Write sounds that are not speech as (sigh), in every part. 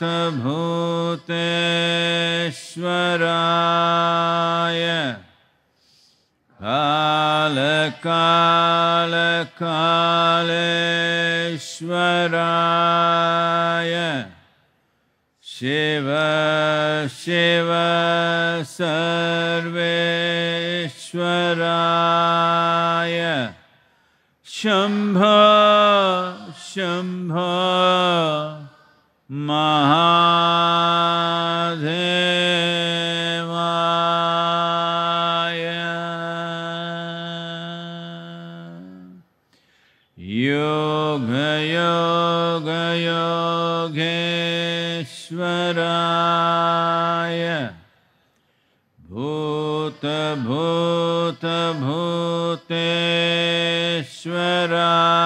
काल भूतभूतेश्वराय कालकालकालेश्वराय शिव शिव सर्वेश्वराय शंभ शंभ धेवाय योगयोगयोगेश्वराय भूतभूतभूतेश्वराय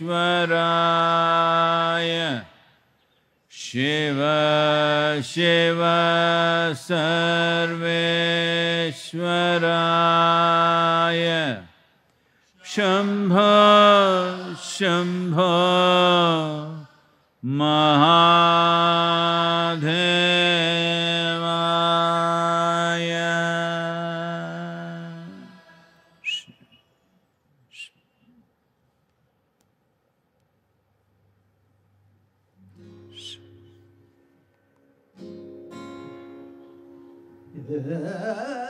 ईश्वराय शिव शिव सर्वेश्वराय शंभ शंभ महा إذا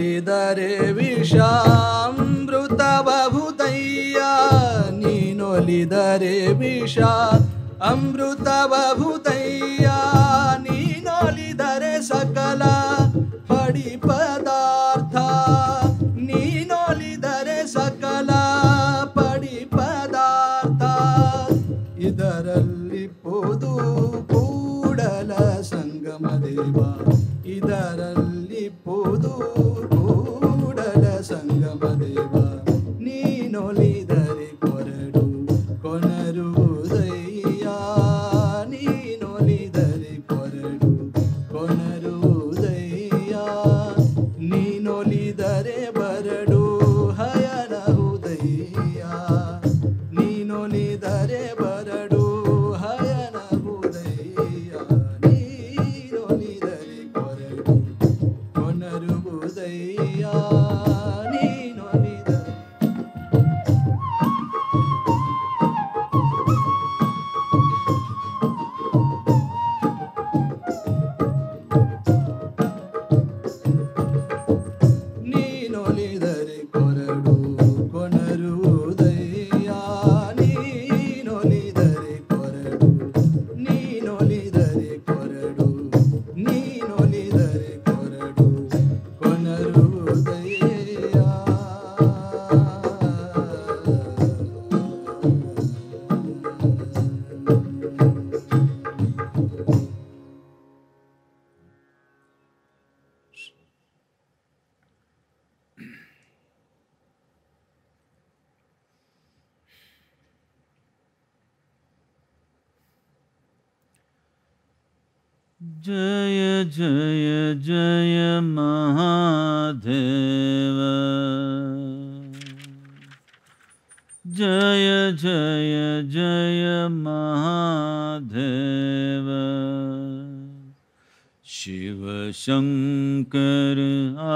ी दरे विशा अमृत बभूतया निनोलिदरे विशा अमृत बभूतया जय जय जय महादेव जय जय जय महादेव शिव शंकर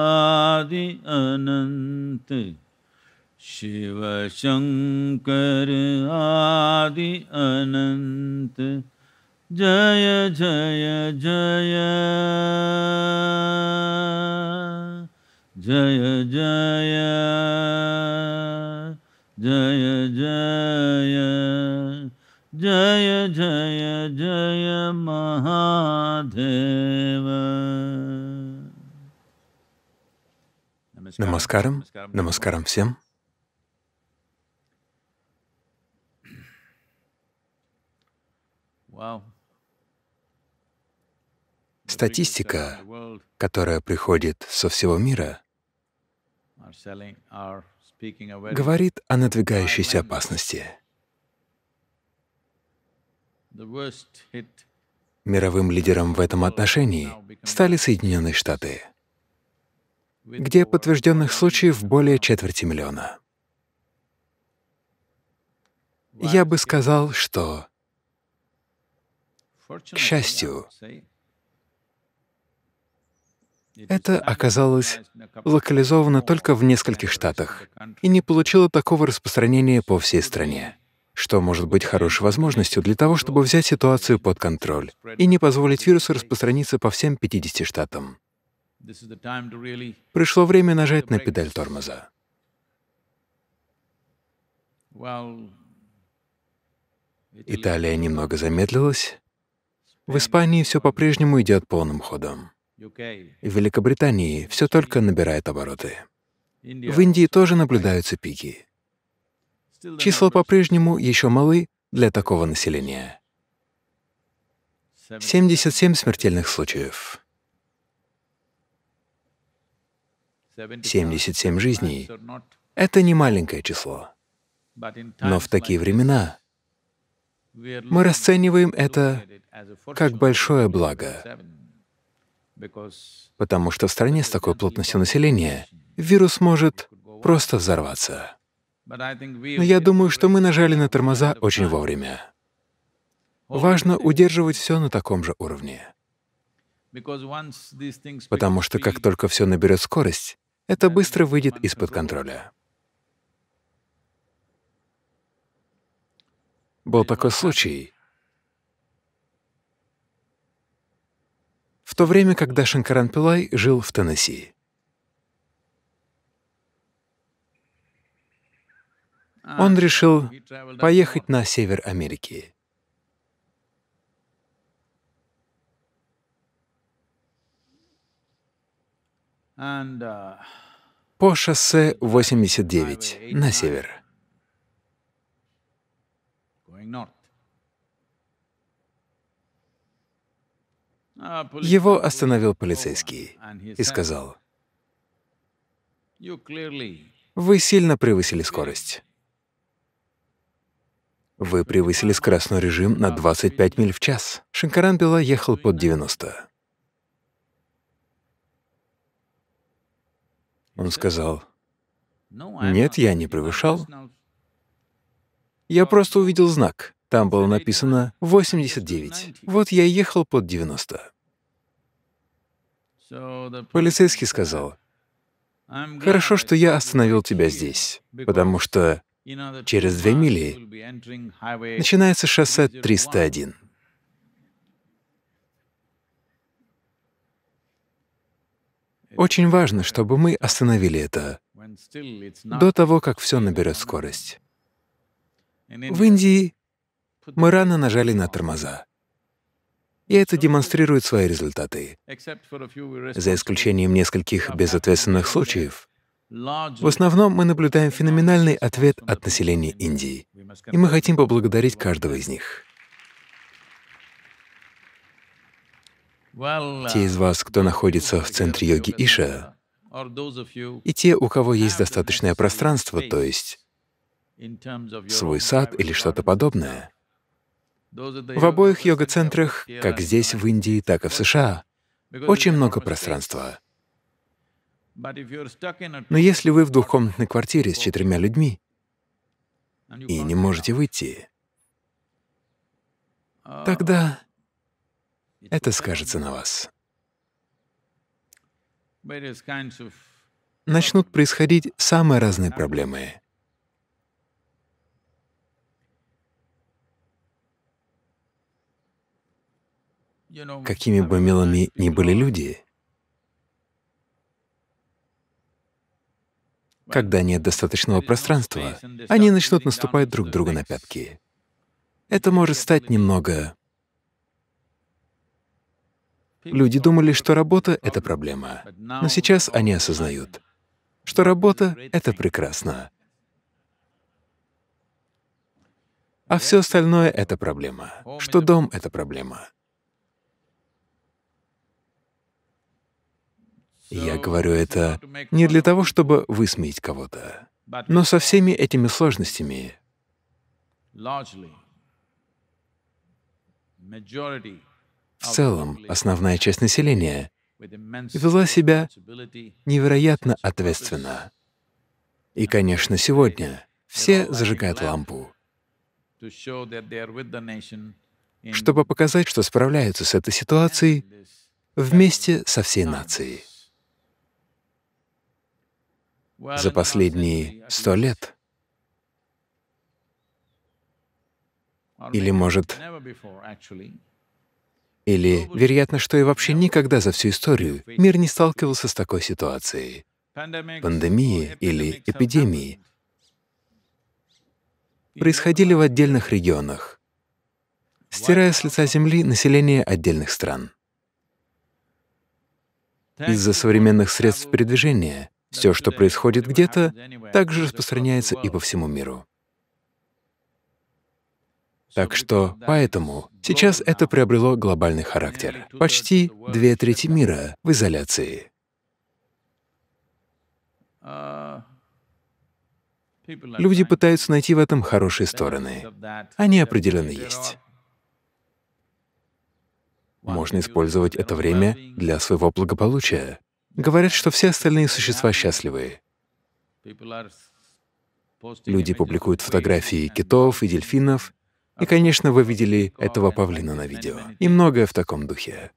आदि अनंत शिव शंकर आदि अनन्त Jaya Jaya Jaya Jaya Jaya Jaya Jaya Jaya Jaya Jaya Mahadeva Намаскарам, намаскарам всем. Wow. Статистика, которая приходит со всего мира, говорит о надвигающейся опасности. Мировым лидером в этом отношении стали Соединенные Штаты, где подтвержденных случаев более четверти миллиона. Я бы сказал, что, к счастью, это оказалось локализовано только в нескольких штатах и не получило такого распространения по всей стране, что может быть хорошей возможностью для того, чтобы взять ситуацию под контроль и не позволить вирусу распространиться по всем 50 штатам. Пришло время нажать на педаль тормоза. Италия немного замедлилась. В Испании все по-прежнему идет полным ходом. В Великобритании все только набирает обороты. В Индии тоже наблюдаются пики. Числа по-прежнему еще малы для такого населения. 77 смертельных случаев. 77 жизней — это не маленькое число. Но в такие времена мы расцениваем это как большое благо. Потому что в стране с такой плотностью населения вирус может просто взорваться. Но я думаю, что мы нажали на тормоза очень вовремя. Важно удерживать все на таком же уровне. Потому что как только все наберет скорость, это быстро выйдет из-под контроля. Был такой случай, в то время, когда Шанкаран Пилай жил в Теннесси. Он решил поехать на север Америки. Uh, По шоссе 89 на север. Его остановил полицейский и сказал, «Вы сильно превысили скорость. Вы превысили скоростной режим на 25 миль в час. Шинкаран Бела ехал под 90. Он сказал, «Нет, я не превышал. Я просто увидел знак. Там было написано 89. Вот я ехал под 90. Полицейский сказал, «Хорошо, что я остановил тебя здесь, потому что через две мили начинается шоссе 301». Очень важно, чтобы мы остановили это до того, как все наберет скорость. В Индии мы рано нажали на тормоза. И это демонстрирует свои результаты. За исключением нескольких безответственных случаев, в основном мы наблюдаем феноменальный ответ от населения Индии, и мы хотим поблагодарить каждого из них. Те из uh, вас, кто находится в центре йоги Иша, и те, у кого есть достаточное пространство, то есть свой сад или что-то подобное, в обоих йога-центрах, как здесь, в Индии, так и в США, очень много пространства. Но если вы в двухкомнатной квартире с четырьмя людьми и не можете выйти, uh, тогда это скажется на вас. Начнут происходить самые разные проблемы. какими бы милыми ни были люди, когда нет достаточного пространства, они начнут наступать друг другу на пятки. Это может стать немного... Люди думали, что работа — это проблема, но сейчас они осознают, что работа — это прекрасно, а все остальное — это проблема, что дом — это проблема. Я говорю это не для того, чтобы высмеять кого-то, но со всеми этими сложностями в целом основная часть населения вела себя невероятно ответственно. И, конечно, сегодня все зажигают лампу, чтобы показать, что справляются с этой ситуацией вместе со всей нацией за последние сто лет? Или, может, или, вероятно, что и вообще никогда за всю историю мир не сталкивался с такой ситуацией, пандемии или эпидемии, происходили в отдельных регионах, стирая с лица земли население отдельных стран. Из-за современных средств передвижения все, что происходит где-то, также распространяется и по всему миру. Так что поэтому сейчас это приобрело глобальный характер. Почти две трети мира в изоляции. Люди пытаются найти в этом хорошие стороны. Они определенно есть. Можно использовать это время для своего благополучия. Говорят, что все остальные существа счастливые. Люди публикуют фотографии китов и дельфинов, и, конечно, вы видели этого павлина на видео. И многое в таком духе.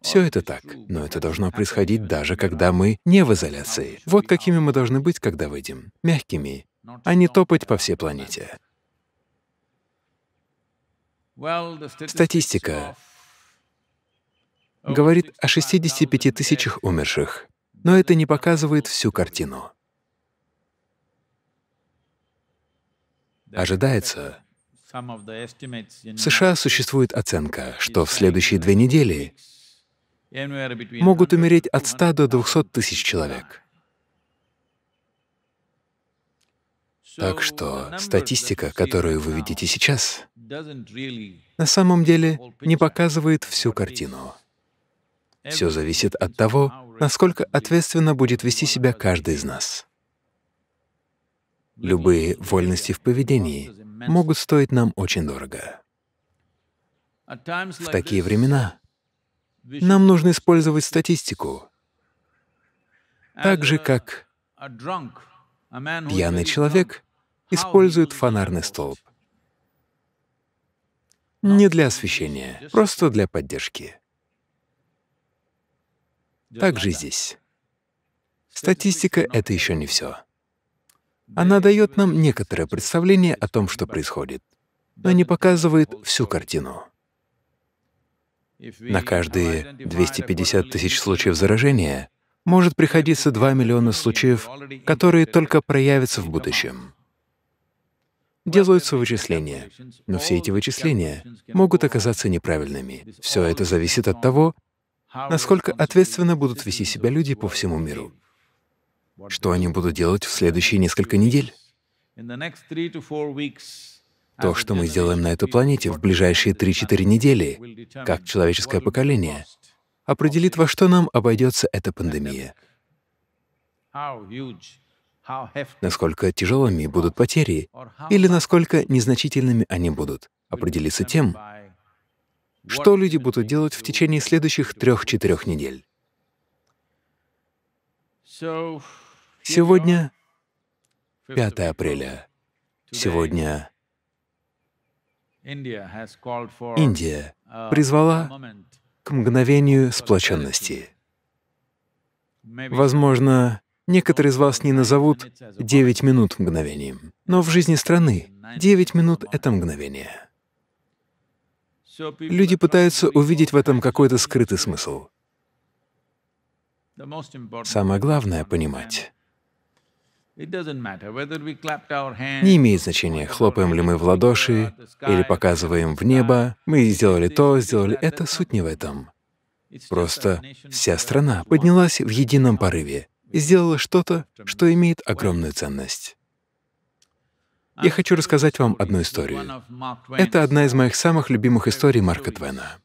Все это так, но это должно происходить даже когда мы не в изоляции. Вот какими мы должны быть, когда выйдем. Мягкими, а не топать по всей планете. Статистика говорит о 65 тысячах умерших, но это не показывает всю картину. Ожидается, в США существует оценка, что в следующие две недели могут умереть от 100 до 200 тысяч человек. Так что статистика, которую вы видите сейчас, на самом деле не показывает всю картину. Все зависит от того, насколько ответственно будет вести себя каждый из нас. Любые вольности в поведении могут стоить нам очень дорого. В такие времена нам нужно использовать статистику, так же, как пьяный человек использует фонарный столб. Не для освещения, просто для поддержки. Также здесь. Статистика — это еще не все. Она дает нам некоторое представление о том, что происходит, но не показывает всю картину. На каждые 250 тысяч случаев заражения может приходиться 2 миллиона случаев, которые только проявятся в будущем. Делаются вычисления, но все эти вычисления могут оказаться неправильными. Все это зависит от того, насколько ответственно будут вести себя люди по всему миру, что они будут делать в следующие несколько недель. То, что мы сделаем на этой планете в ближайшие 3-4 недели, как человеческое поколение, определит, во что нам обойдется эта пандемия. Насколько тяжелыми будут потери или насколько незначительными они будут, определится тем, что люди будут делать в течение следующих трех-четырех недель. Сегодня 5 апреля. Сегодня Индия призвала к мгновению сплоченности. Возможно, некоторые из вас не назовут 9 минут мгновением, но в жизни страны 9 минут — это мгновение. Люди пытаются увидеть в этом какой-то скрытый смысл. Самое главное — понимать. Не имеет значения, хлопаем ли мы в ладоши или показываем в небо, мы сделали то, сделали это, суть не в этом. Просто вся страна поднялась в едином порыве и сделала что-то, что имеет огромную ценность. Я хочу рассказать вам одну историю. Это одна из моих самых любимых историй Марка Твена.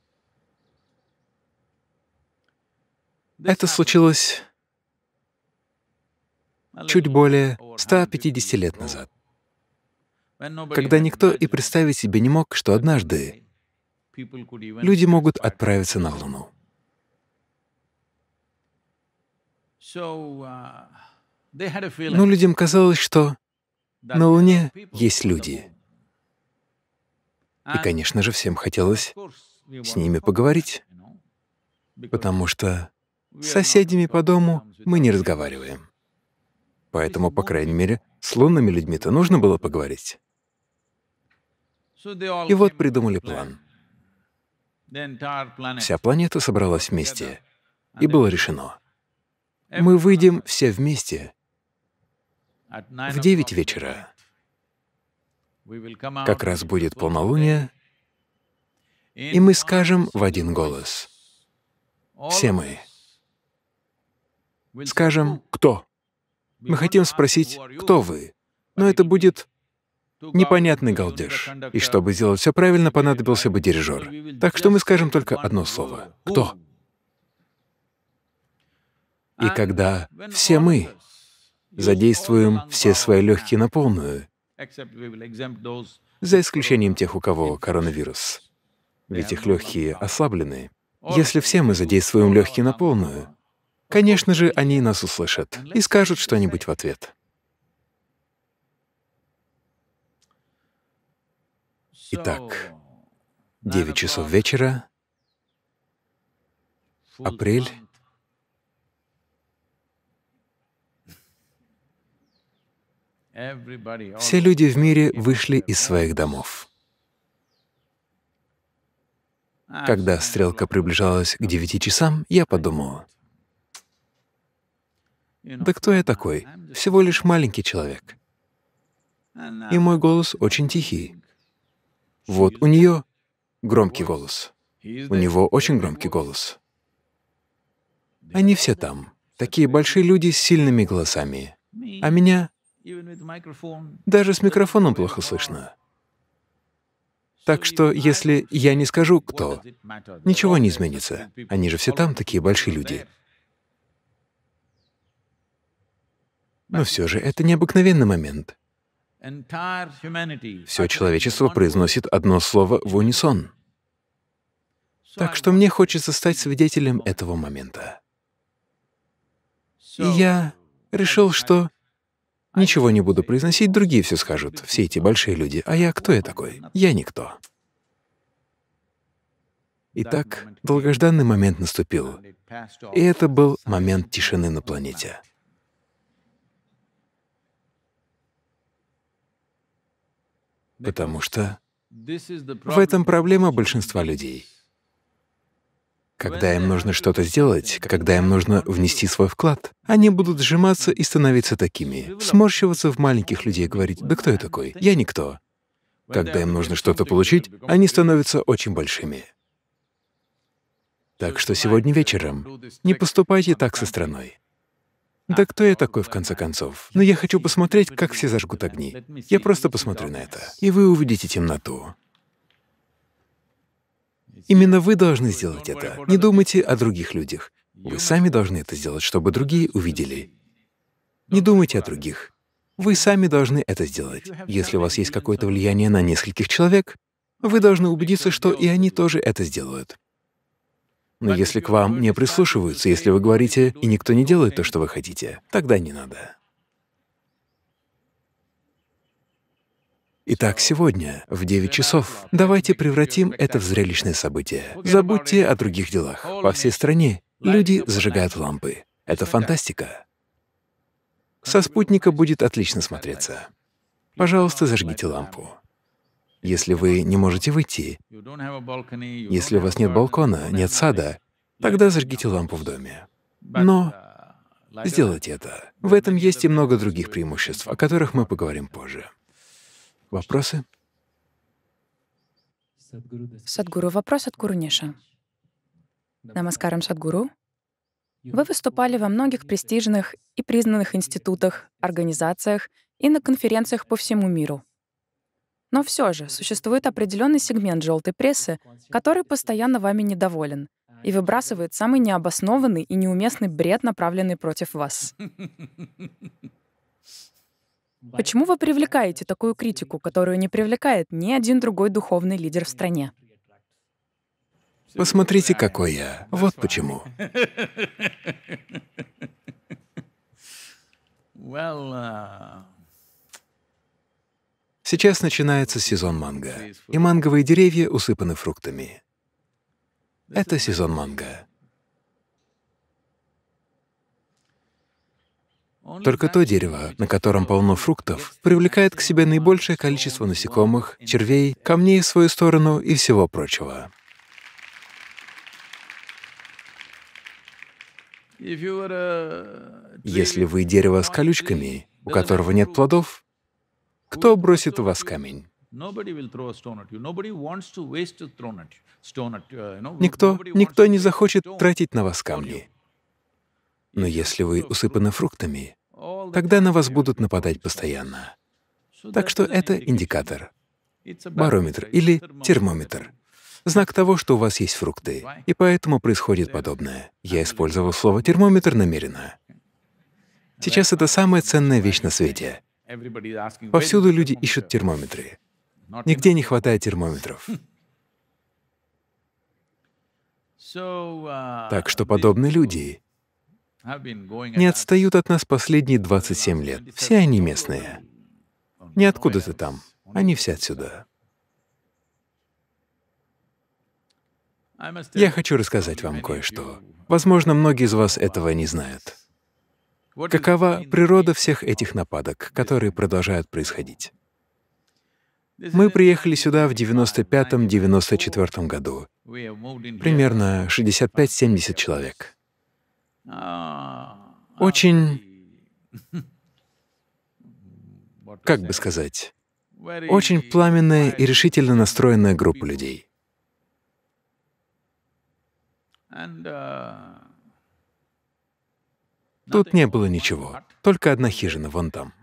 Это случилось чуть более 150 лет назад, когда никто и представить себе не мог, что однажды люди могут отправиться на Луну. Uh, Но ну, людям казалось, что на Луне есть люди. И, конечно же, всем хотелось с ними поговорить, потому что с соседями по дому мы не разговариваем. Поэтому, по крайней мере, с лунными людьми-то нужно было поговорить. И вот придумали план. Вся планета собралась вместе, и было решено. Мы выйдем все вместе в девять вечера. Как раз будет полнолуние, и мы скажем в один голос. Все мы. Скажем «Кто?». Мы хотим спросить «Кто вы?», но это будет непонятный галдеж. И чтобы сделать все правильно, понадобился бы дирижер. Так что мы скажем только одно слово — «Кто?». И когда все мы задействуем все свои легкие на полную, за исключением тех, у кого коронавирус, ведь их легкие ослаблены. Если все мы задействуем легкие на полную, конечно же, они нас услышат и скажут что-нибудь в ответ. Итак, 9 часов вечера, апрель Все люди в мире вышли из своих домов. Когда стрелка приближалась к девяти часам, я подумал, «Да кто я такой? Всего лишь маленький человек. И мой голос очень тихий. Вот у нее громкий голос. У него очень громкий голос. Они все там, такие большие люди с сильными голосами. А меня даже с микрофоном плохо слышно. Так что если я не скажу, кто, ничего не изменится. Они же все там такие большие люди. Но все же это необыкновенный момент. Все человечество произносит одно слово в унисон. Так что мне хочется стать свидетелем этого момента. И я решил, что Ничего не буду произносить, другие все скажут, все эти большие люди. А я кто я такой? Я никто. Итак, долгожданный момент наступил. И это был момент тишины на планете. Потому что в этом проблема большинства людей. Когда им нужно что-то сделать, когда им нужно внести свой вклад, они будут сжиматься и становиться такими, сморщиваться в маленьких людей, говорить «Да кто я такой? Я никто». Когда им нужно что-то получить, они становятся очень большими. Так что сегодня вечером не поступайте так со страной. Да кто я такой, в конце концов? Но ну, я хочу посмотреть, как все зажгут огни. Я просто посмотрю на это, и вы увидите темноту. Именно вы должны сделать это. Не думайте о других людях. Вы сами должны это сделать, чтобы другие увидели. Не думайте о других. Вы сами должны это сделать. Если у вас есть какое-то влияние на нескольких человек, вы должны убедиться, что и они тоже это сделают. Но если к вам не прислушиваются, если вы говорите, и никто не делает то, что вы хотите, тогда не надо. Итак, сегодня, в 9 часов, давайте превратим это в зрелищное событие. Забудьте о других делах. По всей стране люди зажигают лампы. Это фантастика. Со спутника будет отлично смотреться. Пожалуйста, зажгите лампу. Если вы не можете выйти, если у вас нет балкона, нет сада, тогда зажгите лампу в доме. Но сделайте это. В этом есть и много других преимуществ, о которых мы поговорим позже. Вопросы? Садгуру, вопрос от Курниша. Намаскарам, Садгуру. Вы выступали во многих престижных и признанных институтах, организациях и на конференциях по всему миру. Но все же существует определенный сегмент желтой прессы, который постоянно вами недоволен и выбрасывает самый необоснованный и неуместный бред, направленный против вас. Почему вы привлекаете такую критику, которую не привлекает ни один другой духовный лидер в стране? Посмотрите, какой я. Вот почему. Сейчас начинается сезон манго, и манговые деревья усыпаны фруктами. Это сезон манго. Только то дерево, на котором полно фруктов, привлекает к себе наибольшее количество насекомых, червей, камней в свою сторону и всего прочего. Если вы дерево с колючками, у которого нет плодов, кто бросит у вас камень? Uh, никто, никто не захочет тратить на вас камни. Но если вы усыпаны фруктами, тогда на вас будут нападать постоянно. Так что это индикатор, барометр или термометр, знак того, что у вас есть фрукты, и поэтому происходит подобное. Я использовал слово «термометр» намеренно. Сейчас это самая ценная вещь на свете. Повсюду люди ищут термометры. Нигде не хватает термометров. Так что подобные люди не отстают от нас последние 27 лет. Все они местные. Не откуда-то там. Они все отсюда. Я хочу рассказать вам кое-что. Возможно, многие из вас этого не знают. Какова природа всех этих нападок, которые продолжают происходить? Мы приехали сюда в 95-94 году, примерно 65-70 человек. А, очень, (laughs) как бы сказать, очень пламенная и решительно настроенная группа людей. Uh, Тут не было ничего, только одна хижина вон там.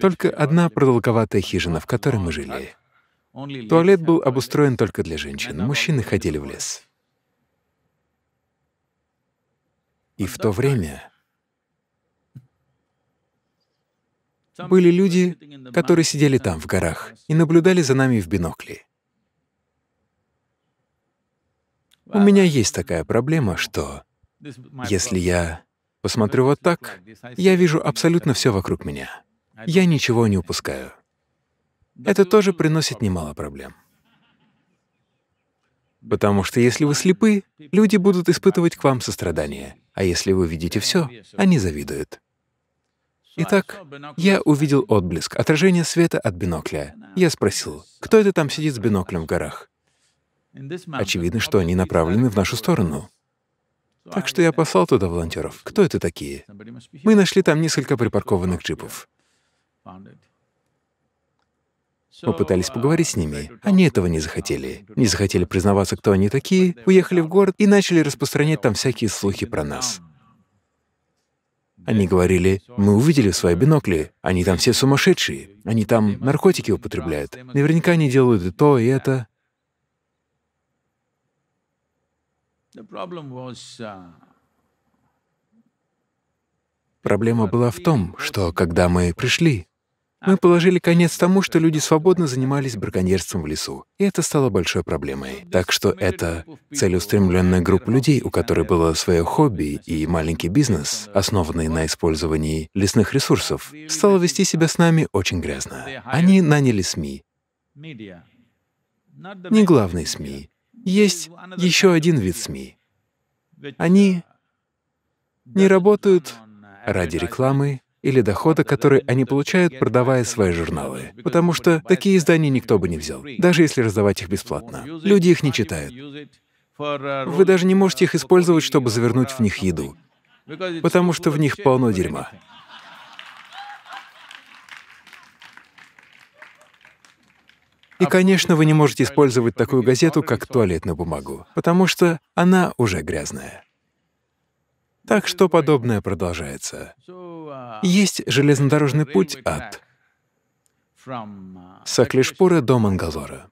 Только одна продолговатая хижина, в которой мы жили. Туалет был обустроен только для женщин, мужчины ходили в лес. И в то время были люди, которые сидели там, в горах, и наблюдали за нами в бинокли. У меня есть такая проблема, что если я посмотрю вот так, я вижу абсолютно все вокруг меня. Я ничего не упускаю. Это тоже приносит немало проблем. Потому что если вы слепы, люди будут испытывать к вам сострадание, а если вы видите все, они завидуют. Итак, я увидел отблеск, отражение света от бинокля. Я спросил, кто это там сидит с биноклем в горах? Очевидно, что они направлены в нашу сторону. Так что я послал туда волонтеров. Кто это такие? Мы нашли там несколько припаркованных джипов. Мы пытались поговорить с ними. Они этого не захотели. Не захотели признаваться, кто они такие, уехали в город и начали распространять там всякие слухи про нас. Они говорили, мы увидели в свои бинокли, они там все сумасшедшие, они там наркотики употребляют, наверняка они делают и то, и это. Проблема была в том, что когда мы пришли, мы положили конец тому, что люди свободно занимались браконьерством в лесу, и это стало большой проблемой. Так что это целеустремленная группа людей, у которой было свое хобби и маленький бизнес, основанный на использовании лесных ресурсов, стало вести себя с нами очень грязно. Они наняли СМИ. Не главные СМИ. Есть еще один вид СМИ. Они не работают ради рекламы, или дохода, который они получают, продавая свои журналы. Потому что такие издания никто бы не взял, даже если раздавать их бесплатно. Люди их не читают. Вы даже не можете их использовать, чтобы завернуть в них еду, потому что в них полно дерьма. И, конечно, вы не можете использовать такую газету, как туалетную бумагу, потому что она уже грязная. Так что подобное продолжается. Есть железнодорожный путь от Саклишпура до Мангалора.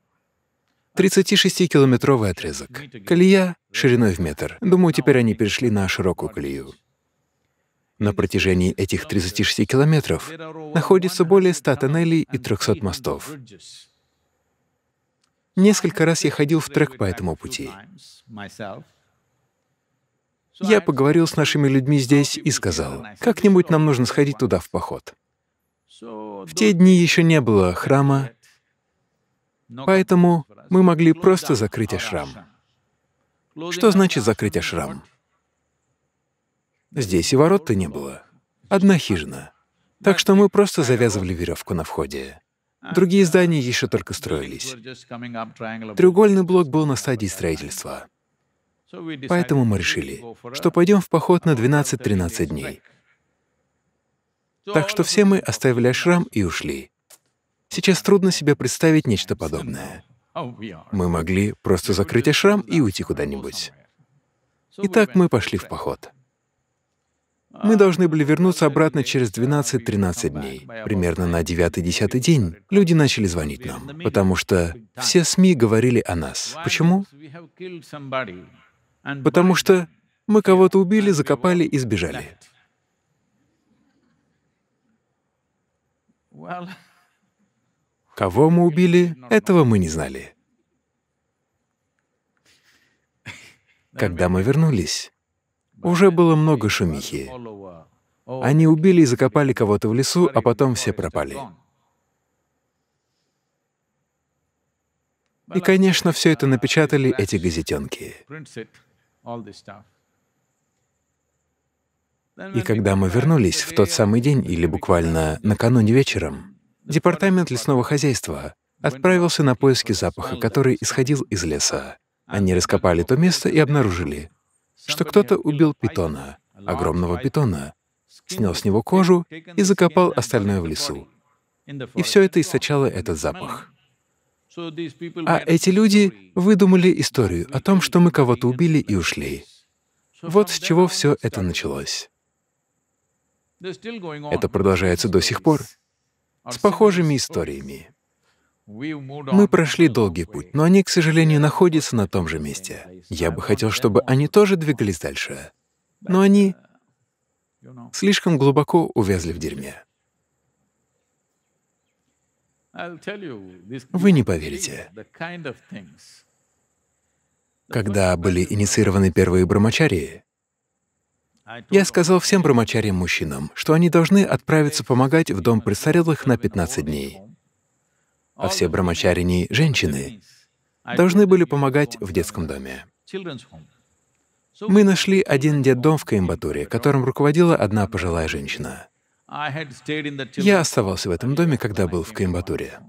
36-километровый отрезок. Колея шириной в метр. Думаю, теперь они перешли на широкую колею. На протяжении этих 36 километров находится более 100 тоннелей и 300 мостов. Несколько раз я ходил в трек по этому пути. Я поговорил с нашими людьми здесь и сказал, как-нибудь нам нужно сходить туда в поход. В те дни еще не было храма, поэтому мы могли просто закрыть ашрам. Что значит закрыть ашрам? Здесь и ворот-то не было. Одна хижина. Так что мы просто завязывали веревку на входе. Другие здания еще только строились. Треугольный блок был на стадии строительства. Поэтому мы решили, что пойдем в поход на 12-13 дней. Так что все мы оставили шрам и ушли. Сейчас трудно себе представить нечто подобное. Мы могли просто закрыть ашрам и уйти куда-нибудь. Итак, мы пошли в поход. Мы должны были вернуться обратно через 12-13 дней. Примерно на 9-10 день люди начали звонить нам, потому что все СМИ говорили о нас. Почему? потому что мы кого-то убили, закопали и сбежали. (laughs) Кого мы убили, этого мы не знали. (laughs) Когда мы вернулись, уже было много шумихи. Они убили и закопали кого-то в лесу, а потом все пропали. И, конечно, все это напечатали эти газетенки. И когда мы вернулись в тот самый день или буквально накануне вечером, Департамент лесного хозяйства отправился на поиски запаха, который исходил из леса. Они раскопали то место и обнаружили, что кто-то убил питона, огромного питона, снял с него кожу и закопал остальное в лесу. И все это источало этот запах. А эти люди выдумали историю о том, что мы кого-то убили и ушли. Вот с чего все это началось. Это продолжается до сих пор с похожими историями. Мы прошли долгий путь, но они, к сожалению, находятся на том же месте. Я бы хотел, чтобы они тоже двигались дальше, но они uh, слишком глубоко увязли в дерьме. Вы не поверите. Когда были инициированы первые брамачарии, я сказал всем брамачариям-мужчинам, что они должны отправиться помогать в дом престарелых на 15 дней. А все брамачарини — женщины — должны были помогать в детском доме. Мы нашли один детдом в Каимбатуре, которым руководила одна пожилая женщина. Я оставался в этом доме, когда был в Коимбатуре.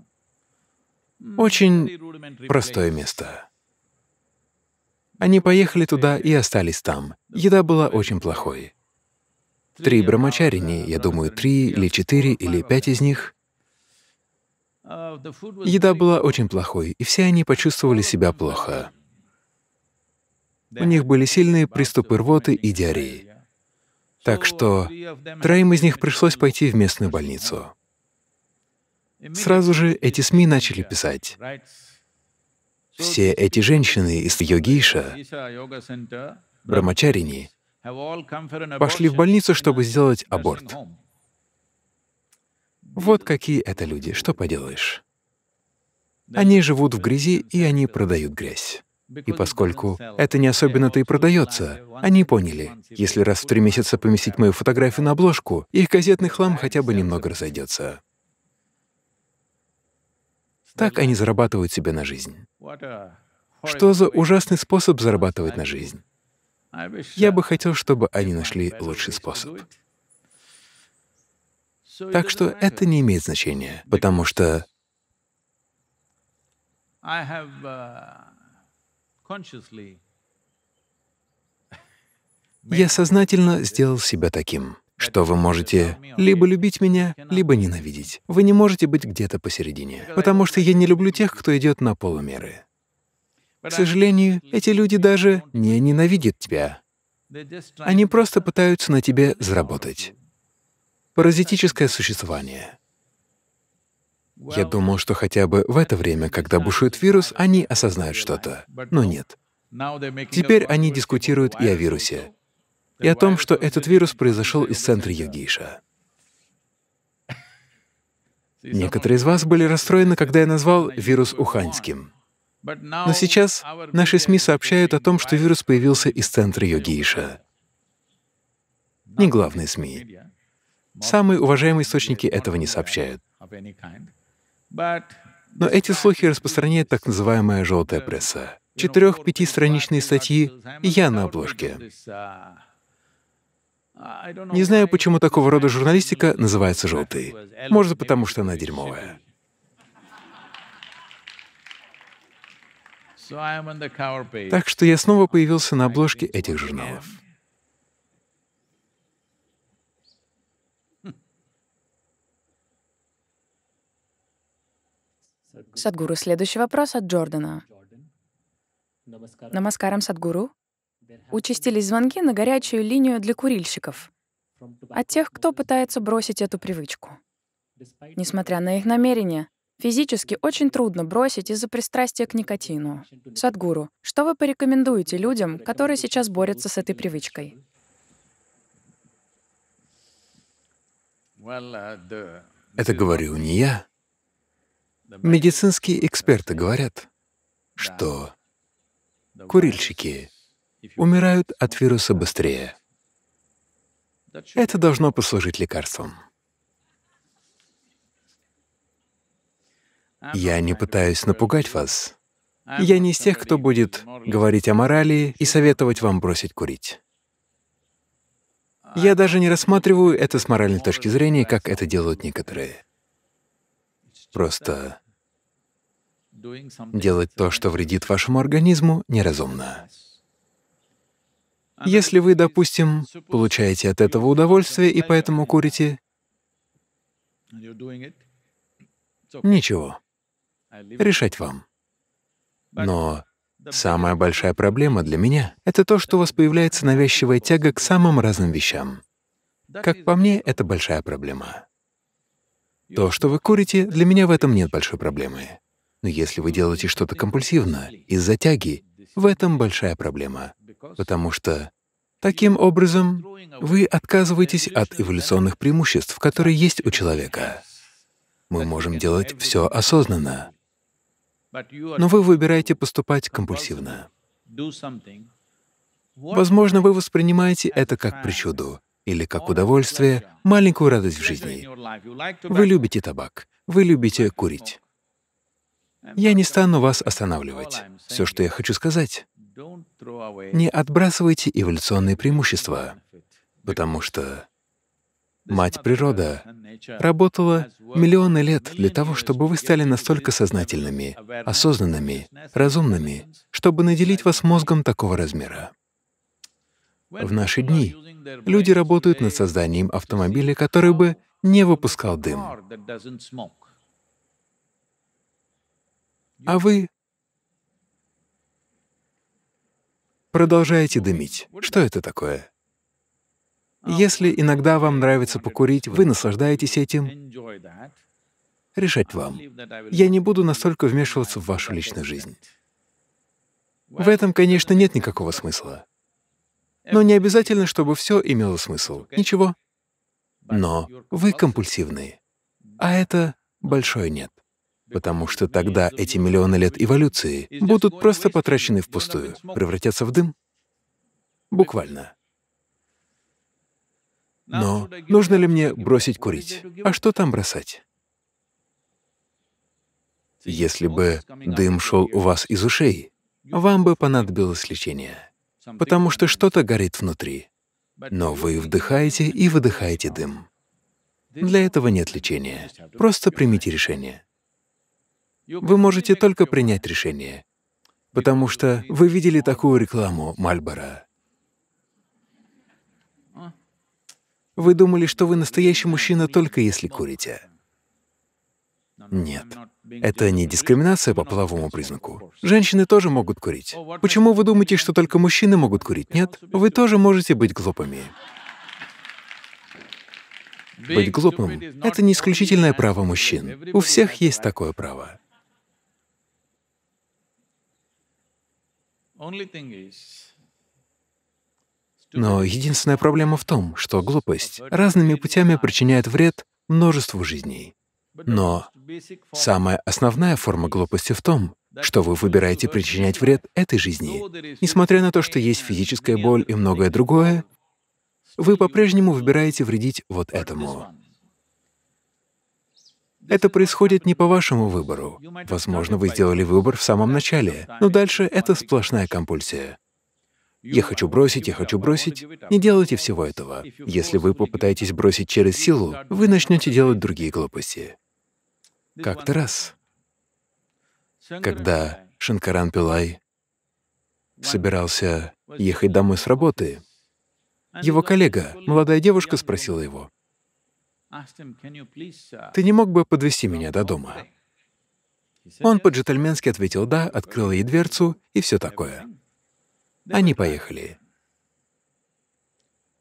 Очень простое место. Они поехали туда и остались там. Еда была очень плохой. Три брамачарини, я думаю, три или четыре или пять из них. Еда была очень плохой, и все они почувствовали себя плохо. У них были сильные приступы рвоты и диареи. Так что троим из них пришлось пойти в местную больницу. Сразу же эти СМИ начали писать. Все эти женщины из Йогиша, брамачарини, пошли в больницу, чтобы сделать аборт. Вот какие это люди, что поделаешь. Они живут в грязи, и они продают грязь. И поскольку это не особенно-то и продается, они поняли, если раз в три месяца поместить мою фотографию на обложку, их газетный хлам хотя бы немного разойдется. Так они зарабатывают себе на жизнь. Что за ужасный способ зарабатывать на жизнь? Я бы хотел, чтобы они нашли лучший способ. Так что это не имеет значения, потому что (laughs) Я сознательно сделал себя таким, что вы можете либо любить меня, либо ненавидеть. Вы не можете быть где-то посередине, потому что я не люблю тех, кто идет на полумеры. К сожалению, эти люди даже не ненавидят тебя. Они просто пытаются на тебе заработать. Паразитическое существование. Я думал, что хотя бы в это время, когда бушует вирус, они осознают что-то. Но нет. Теперь они дискутируют и о вирусе, и о том, что этот вирус произошел из центра Йогиша. (laughs) Некоторые из вас были расстроены, когда я назвал вирус уханьским. Но сейчас наши СМИ сообщают о том, что вирус появился из центра Йогиша. Не главные СМИ. Самые уважаемые источники этого не сообщают. Но эти слухи распространяет так называемая «желтая пресса». Четырех-пятистраничные статьи, и я на обложке. Uh, Не знаю, почему такого рода журналистика называется «желтой». Может, потому что она дерьмовая. Так что я снова появился на обложке этих журналов. Садгуру, следующий вопрос от Джордана. Намаскарам, Садгуру. Участились звонки на горячую линию для курильщиков от тех, кто пытается бросить эту привычку. Несмотря на их намерения, физически очень трудно бросить из-за пристрастия к никотину. Садгуру, что вы порекомендуете людям, которые сейчас борются с этой привычкой? Это говорю не я, Медицинские эксперты говорят, что курильщики умирают от вируса быстрее. Это должно послужить лекарством. Я не пытаюсь напугать вас. Я не из тех, кто будет говорить о морали и советовать вам бросить курить. Я даже не рассматриваю это с моральной точки зрения, как это делают некоторые. Просто делать то, что вредит вашему организму, неразумно. Если вы, допустим, получаете от этого удовольствие и поэтому курите, ничего, решать вам. Но самая большая проблема для меня — это то, что у вас появляется навязчивая тяга к самым разным вещам. Как по мне, это большая проблема. То, что вы курите, для меня в этом нет большой проблемы. Но если вы делаете что-то компульсивно, из-за тяги, в этом большая проблема, потому что таким образом вы отказываетесь от эволюционных преимуществ, которые есть у человека. Мы можем делать все осознанно, но вы выбираете поступать компульсивно. Возможно, вы воспринимаете это как причуду, или как удовольствие, маленькую радость в жизни. Вы любите табак, вы любите курить. Я не стану вас останавливать. Все, что я хочу сказать, не отбрасывайте эволюционные преимущества, потому что Мать природа работала миллионы лет для того, чтобы вы стали настолько сознательными, осознанными, разумными, чтобы наделить вас мозгом такого размера. В наши дни люди работают над созданием автомобиля, который бы не выпускал дым. А вы продолжаете дымить. Что это такое? Если иногда вам нравится покурить, вы наслаждаетесь этим, решать вам. Я не буду настолько вмешиваться в вашу личную жизнь. В этом, конечно, нет никакого смысла. Но не обязательно, чтобы все имело смысл. Ничего. Но вы компульсивные. А это большое нет. Потому что тогда эти миллионы лет эволюции будут просто потрачены впустую, превратятся в дым. Буквально. Но нужно ли мне бросить курить? А что там бросать? Если бы дым шел у вас из ушей, вам бы понадобилось лечение потому что что-то горит внутри. Но вы вдыхаете и выдыхаете дым. Для этого нет лечения. Просто примите решение. Вы можете только принять решение, потому что вы видели такую рекламу Мальбора. Вы думали, что вы настоящий мужчина только если курите. Нет. Это не дискриминация по половому признаку. Женщины тоже могут курить. Почему вы думаете, что только мужчины могут курить? Нет, вы тоже можете быть глупыми. Быть глупым — это не исключительное право мужчин. У всех есть такое право. Но единственная проблема в том, что глупость разными путями причиняет вред множеству жизней. Но самая основная форма глупости в том, что вы выбираете причинять вред этой жизни. Несмотря на то, что есть физическая боль и многое другое, вы по-прежнему выбираете вредить вот этому. Это происходит не по вашему выбору. Возможно, вы сделали выбор в самом начале, но дальше это сплошная компульсия. «Я хочу бросить, я хочу бросить». Не делайте всего этого. Если вы попытаетесь бросить через силу, вы начнете делать другие глупости. Как-то раз, когда Шанкаран Пилай собирался ехать домой с работы, его коллега, молодая девушка, спросила его, «Ты не мог бы подвести меня до дома?» Он по-джентльменски ответил «да», открыл ей дверцу и все такое. Они поехали.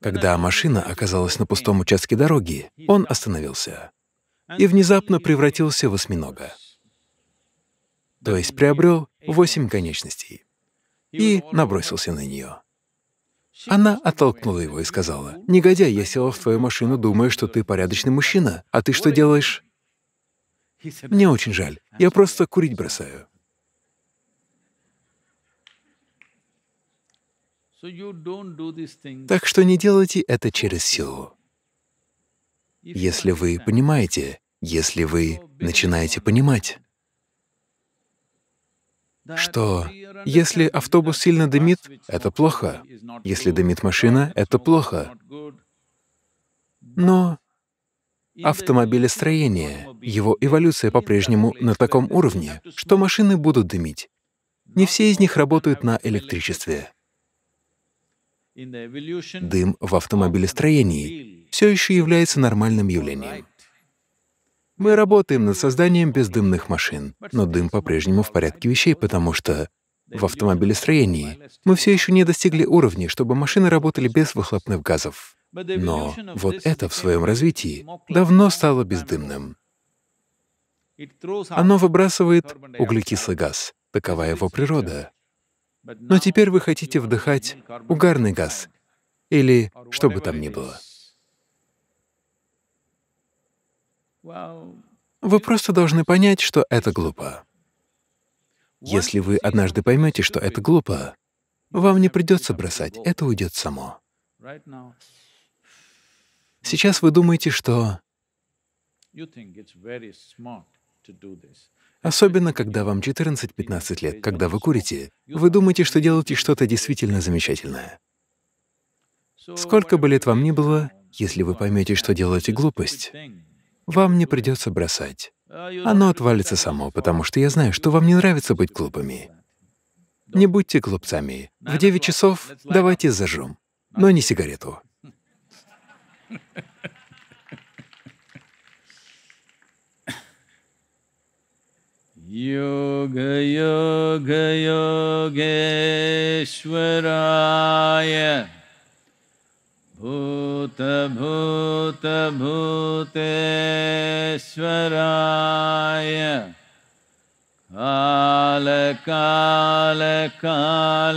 Когда машина оказалась на пустом участке дороги, он остановился и внезапно превратился в осьминога. То есть приобрел восемь конечностей и набросился на нее. Она оттолкнула его и сказала, «Негодяй, я села в твою машину, думая, что ты порядочный мужчина, а ты что делаешь?» «Мне очень жаль, я просто курить бросаю». Так что не делайте это через силу если вы понимаете, если вы начинаете понимать, что если автобус сильно дымит, это плохо, если дымит машина, это плохо. Но автомобилестроение, его эволюция по-прежнему на таком уровне, что машины будут дымить. Не все из них работают на электричестве. Дым в автомобилестроении все еще является нормальным явлением. Мы работаем над созданием бездымных машин, но дым по-прежнему в порядке вещей, потому что в автомобилестроении мы все еще не достигли уровня, чтобы машины работали без выхлопных газов. Но вот это в своем развитии давно стало бездымным. Оно выбрасывает углекислый газ. Такова его природа но теперь вы хотите вдыхать угарный газ или что бы там ни было. Вы просто должны понять, что (laughs) это глупо. Если вы однажды поймете, что это глупо, вам не придется бросать, это уйдет само. Сейчас вы думаете, что Особенно, когда вам 14-15 лет, когда вы курите, вы думаете, что делаете что-то действительно замечательное. Сколько бы лет вам ни было, если вы поймете, что делаете глупость, вам не придется бросать. Оно отвалится само, потому что я знаю, что вам не нравится быть глупыми. Не будьте глупцами. В 9 часов давайте зажжем, но не сигарету. योगयोगयोगेश्वराय भूत भूत भूतश्वराय कालकालकालराय